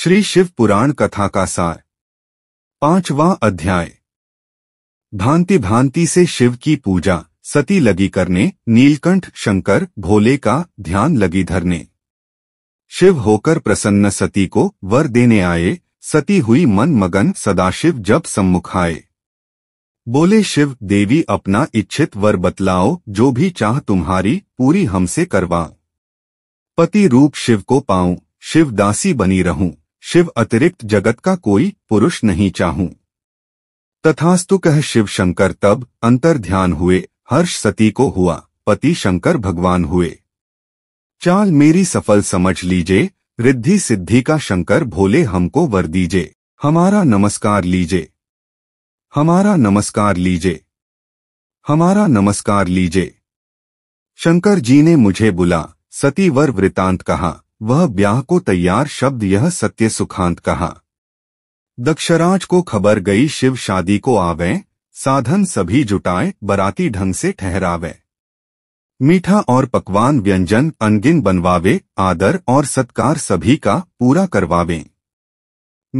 श्री शिव पुराण कथा का सार पांचवा अध्याय भांति भांति से शिव की पूजा सती लगी करने नीलकंठ शंकर भोले का ध्यान लगी धरने शिव होकर प्रसन्न सती को वर देने आए सती हुई मन मगन सदाशिव जब सम्मुख आए बोले शिव देवी अपना इच्छित वर बतलाओ जो भी चाह तुम्हारी पूरी हमसे करवाओ पति रूप शिव को पाऊं शिव दासी बनी रहूं शिव अतिरिक्त जगत का कोई पुरुष नहीं चाहूं तथास्तु कह शिव शंकर तब अंतर ध्यान हुए हर्ष सती को हुआ पति शंकर भगवान हुए चाल मेरी सफल समझ लीजिए रिद्धि सिद्धि का शंकर भोले हमको वर दीजिए हमारा नमस्कार लीजिए हमारा नमस्कार लीजिए हमारा नमस्कार लीजिए शंकर जी ने मुझे बुला सती वर वृतांत कहा वह ब्याह को तैयार शब्द यह सत्य सुखांत कहा दक्षराज को खबर गई शिव शादी को आवे साधन सभी जुटाए बराती ढंग से ठहरावे मीठा और पकवान व्यंजन अनगिन बनवावे आदर और सत्कार सभी का पूरा करवावे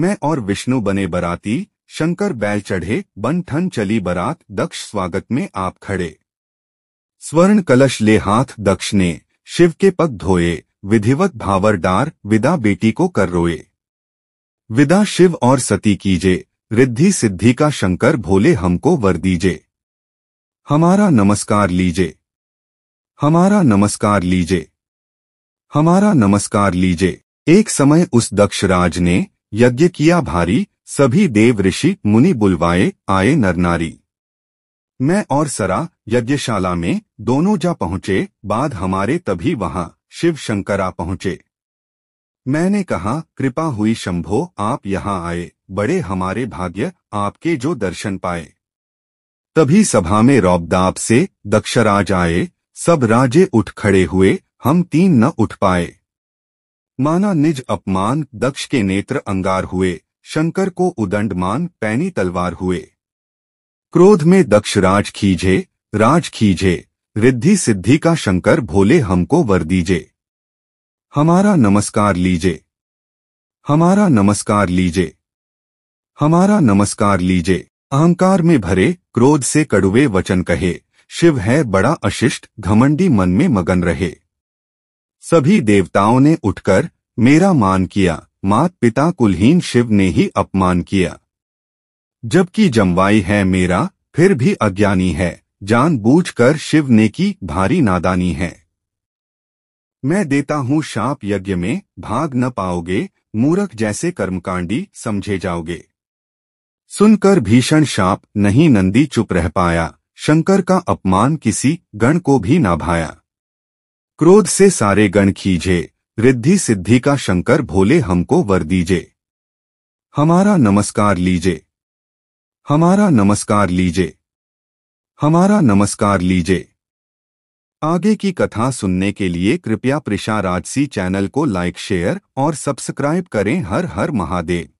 मैं और विष्णु बने बराती शंकर बैल चढ़े बन ठन चली बरात दक्ष स्वागत में आप खड़े स्वर्ण कलश ले हाथ दक्ष ने शिव के पग धोए विधिवत भावर डार विदा बेटी को कर रोए विदा शिव और सती कीजे रिद्धि सिद्धि का शंकर भोले हमको वर दीजे हमारा नमस्कार लीजे हमारा नमस्कार लीजे हमारा नमस्कार लीजे एक समय उस दक्षराज ने यज्ञ किया भारी सभी देव ऋषि मुनि बुलवाए आए नरनारी मैं और सरा यज्ञशाला में दोनों जा पहुंचे बाद हमारे तभी वहां शिव शंकर आ पहुंचे मैंने कहा कृपा हुई शंभो आप यहाँ आए बड़े हमारे भाग्य आपके जो दर्शन पाए तभी सभा में रौबदाप से दक्षराज आए सब राजे उठ खड़े हुए हम तीन न उठ पाए माना निज अपमान दक्ष के नेत्र अंगार हुए शंकर को उदंड मान पैनी तलवार हुए क्रोध में राज खीझे राज खीझे रिद्धि सिद्धि का शंकर भोले हमको वर दीजे हमारा नमस्कार लीजे हमारा नमस्कार लीजे हमारा नमस्कार लीजे अहंकार में भरे क्रोध से कड़ुए वचन कहे शिव है बड़ा अशिष्ट घमंडी मन में मगन रहे सभी देवताओं ने उठकर मेरा मान किया मात पिता कुलहीन शिव ने ही अपमान किया जबकि जमवाई है मेरा फिर भी अज्ञानी है जानबूझकर शिव ने की भारी नादानी है मैं देता हूं शाप यज्ञ में भाग न पाओगे मूरख जैसे कर्मकांडी समझे जाओगे सुनकर भीषण शाप नहीं नंदी चुप रह पाया शंकर का अपमान किसी गण को भी ना भाया क्रोध से सारे गण खींचे रिद्धि सिद्धि का शंकर भोले हमको वर दीजे हमारा नमस्कार लीजे हमारा नमस्कार लीजे हमारा नमस्कार लीजिए आगे की कथा सुनने के लिए कृपया प्रिशा राजसी चैनल को लाइक शेयर और सब्सक्राइब करें हर हर महादेव